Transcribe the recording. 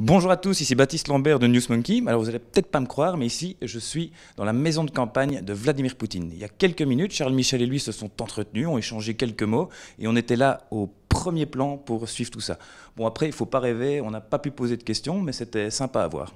Bonjour à tous, ici Baptiste Lambert de News Monkey. Alors vous allez peut-être pas me croire, mais ici je suis dans la maison de campagne de Vladimir Poutine. Il y a quelques minutes, Charles Michel et lui se sont entretenus, ont échangé quelques mots, et on était là au premier plan pour suivre tout ça. Bon après, il faut pas rêver, on n'a pas pu poser de questions, mais c'était sympa à voir.